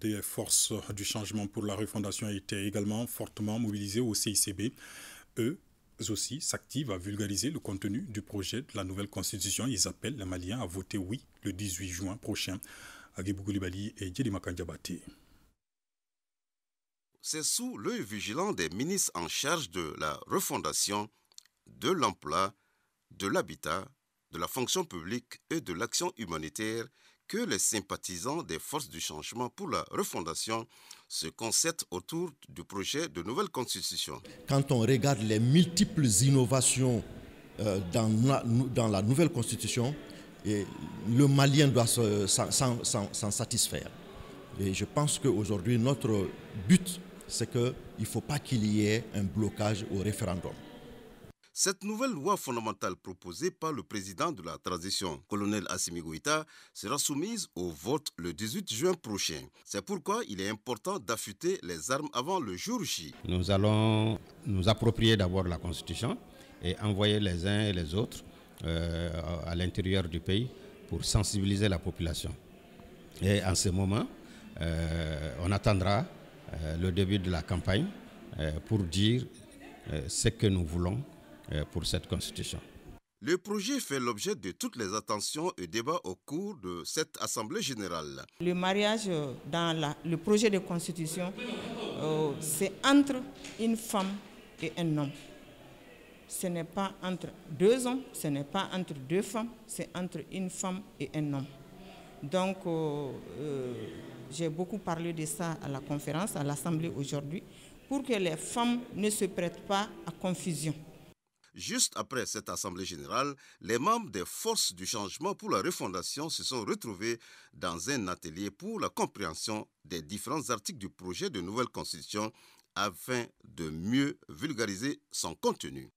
Des forces du changement pour la refondation étaient également fortement mobilisées au CICB. Eux aussi s'activent à vulgariser le contenu du projet de la nouvelle constitution. Ils appellent les Maliens à voter oui le 18 juin prochain. à Goulibaly et Djedima C'est sous l'œil vigilant des ministres en charge de la refondation, de l'emploi, de l'habitat, de la fonction publique et de l'action humanitaire que les sympathisants des forces du changement pour la refondation se concertent autour du projet de nouvelle constitution. Quand on regarde les multiples innovations euh, dans, la, nouvelle constitution, le Malien doit s'en satisfaire. Et je pense qu'aujourd'hui, notre but, c'est qu'il ne faut pas qu'il y ait un blocage au référendum. Cette nouvelle loi fondamentale proposée par le président de la transition, colonel Assimi Goïta, sera soumise au vote le 18 juin prochain. C'est pourquoi il est important d'affûter les armes avant le jour J. Nous allons nous approprier d'abord la Constitution et envoyer les uns et les autres euh, à l'intérieur du pays pour sensibiliser la population. Et en ce moment, euh, on attendra euh, le début de la campagne pour dire ce que nous voulons euh, pour cette constitution. Le projet fait l'objet de toutes les attentions et débats au cours de cette Assemblée générale. Le mariage dans le projet de constitution, euh, c'est entre une femme et un homme. Ce n'est pas entre deux hommes, ce n'est pas entre deux femmes, c'est entre une femme et un homme. Donc, euh, j'ai beaucoup parlé de ça à la conférence, à l'Assemblée aujourd'hui, pour que les femmes ne se prêtent pas à confusion. Juste après cette Assemblée générale, les membres des forces du changement pour la refondation se sont retrouvés dans un atelier pour la compréhension des différents articles du projet de nouvelle constitution afin de mieux vulgariser son contenu.